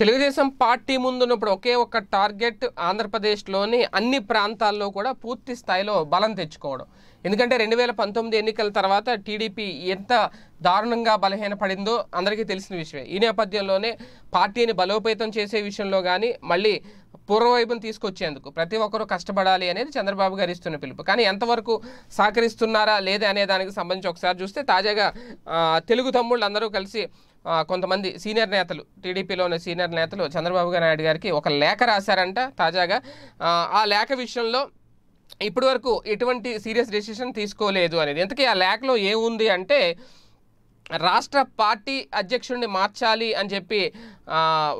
Telugu Desam party ముందున్నప్పుడు ఒకే ఒక target ఆంధ్రప్రదేశ్లోని అన్ని ప్రాంతాల్లో కూడా పూర్తి స్థాయిలో బలం తెచ్చుకోవడం ఎందుకంటే రెండు వేల పంతొమ్మిది ఎన్నికల తర్వాత టీడీపీ ఎంత దారుణంగా బలహీనపడిందో అందరికీ తెలిసిన విషయమే ఈ నేపథ్యంలోనే పార్టీని బలోపేతం చేసే విషయంలో కానీ మళ్ళీ పూర్వవైపుని తీసుకొచ్చేందుకు ప్రతి ఒక్కరూ కష్టపడాలి అనేది చంద్రబాబు గారు ఇస్తున్న పిలుపు కానీ ఎంతవరకు సహకరిస్తున్నారా లేదా అనే దానికి సంబంధించి ఒకసారి చూస్తే తాజాగా తెలుగు తమ్ముళ్ళు అందరూ కలిసి కొంతమంది సీనియర్ నేతలు ఉన్న సీనియర్ నేతలు చంద్రబాబు నాయుడు గారికి ఒక లేఖ రాశారంట తాజాగా ఆ లేఖ విషయంలో ఇప్పటి వరకు ఎటువంటి సీరియస్ డెసిషన్ తీసుకోలేదు అనేది ఎందుకంటే ఆ లేఖలో ఏముంది అంటే రాష్ట్ర పార్టీ అధ్యక్షుడిని మార్చాలి అని చెప్పి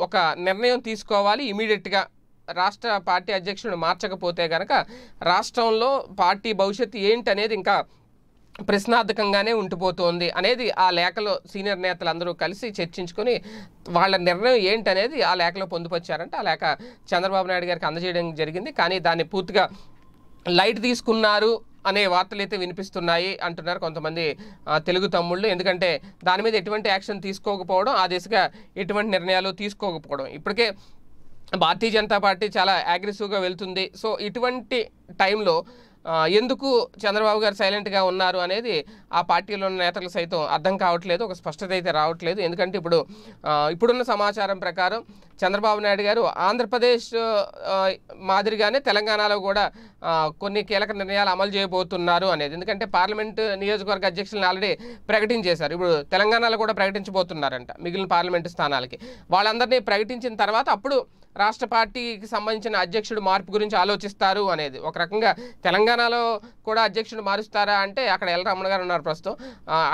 ఒక నిర్ణయం తీసుకోవాలి ఇమీడియట్గా రాష్ట్ర పార్టీ అధ్యక్షుడు మార్చకపోతే కనుక రాష్ట్రంలో పార్టీ భవిష్యత్తు ఏంటనేది ఇంకా ప్రశ్నార్థకంగానే ఉండిపోతోంది అనేది ఆ లేఖలో సీనియర్ అందరూ కలిసి చర్చించుకొని వాళ్ళ నిర్ణయం ఏంటనేది ఆ లేఖలో పొందుపరిచారంటే ఆ లేఖ చంద్రబాబు నాయుడు గారికి అందజేయడం జరిగింది కానీ దాన్ని పూర్తిగా లైట్ తీసుకున్నారు అనే వార్తలు అయితే వినిపిస్తున్నాయి అంటున్నారు కొంతమంది తెలుగు తమ్ముళ్ళు ఎందుకంటే దాని మీద ఎటువంటి యాక్షన్ తీసుకోకపోవడం ఆ దిశగా ఎటువంటి నిర్ణయాలు తీసుకోకపోవడం ఇప్పటికే భారతీయ జనతా పార్టీ చాలా అగ్రెసివ్గా వెళ్తుంది సో ఇటువంటి టైంలో ఎందుకు చంద్రబాబు గారు సైలెంట్గా ఉన్నారు అనేది ఆ పార్టీలో ఉన్న నేతలు సైతం అర్థం కావట్లేదు ఒక స్పష్టత అయితే రావట్లేదు ఎందుకంటే ఇప్పుడు ఇప్పుడున్న సమాచారం ప్రకారం చంద్రబాబు నాయుడు గారు ఆంధ్రప్రదేశ్ మాదిరిగానే తెలంగాణలో కూడా కొన్ని కీలక నిర్ణయాలు అమలు చేయబోతున్నారు అనేది ఎందుకంటే పార్లమెంట్ నియోజకవర్గ అధ్యక్షులను ఆల్రెడీ ప్రకటించేశారు ఇప్పుడు తెలంగాణలో కూడా ప్రకటించబోతున్నారంట మిగిలిన పార్లమెంటు స్థానాలకి వాళ్ళందరినీ ప్రకటించిన తర్వాత అప్పుడు రాష్ట్ర పార్టీకి సంబంధించిన అధ్యక్షుడు మార్పు గురించి ఆలోచిస్తారు అనేది ఒక రకంగా తెలంగాణలో కూడా అధ్యక్షుడు మారుస్తారా అంటే అక్కడ ఎల్ రమణ గారు ఉన్నారు ప్రస్తుతం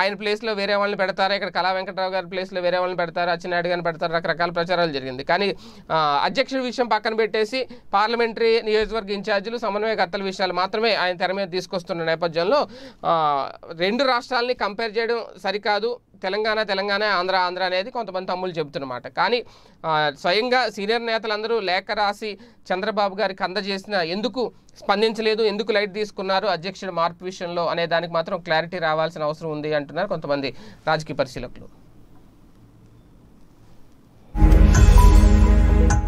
ఆయన ప్లేస్లో వేరే వాళ్ళని పెడతారా ఇక్కడ కళా వెంకటరావు గారి ప్లేస్లో వేరే వాళ్ళని పెడతారా అచ్చినాయుడు గారిని పెడతారు రకరకాల ప్రచారాలు జరిగింది కానీ అధ్యక్షుడి విషయం పక్కన పెట్టేసి పార్లమెంటరీ నియోజకవర్గ ఇన్ఛార్జీలు సమన్వయ కత్తల విషయాలు మాత్రమే ఆయన తెర మీద తీసుకొస్తున్న నేపథ్యంలో రెండు రాష్ట్రాలని కంపేర్ చేయడం సరికాదు తెలంగాణ తెలంగాణ ఆంధ్ర ఆంధ్ర అనేది కొంతమంది తమ్ముళ్ళు చెబుతున్నమాట కానీ స్వయంగా సీనియర్ నేతలందరూ లేఖ రాసి చంద్రబాబు గారికి అందజేసిన ఎందుకు స్పందించలేదు ఎందుకు లైట్ తీసుకున్నారు అధ్యక్షుడు మార్పు విషయంలో అనే దానికి మాత్రం క్లారిటీ రావాల్సిన అవసరం ఉంది అంటున్నారు కొంతమంది రాజకీయ పరిశీలకులు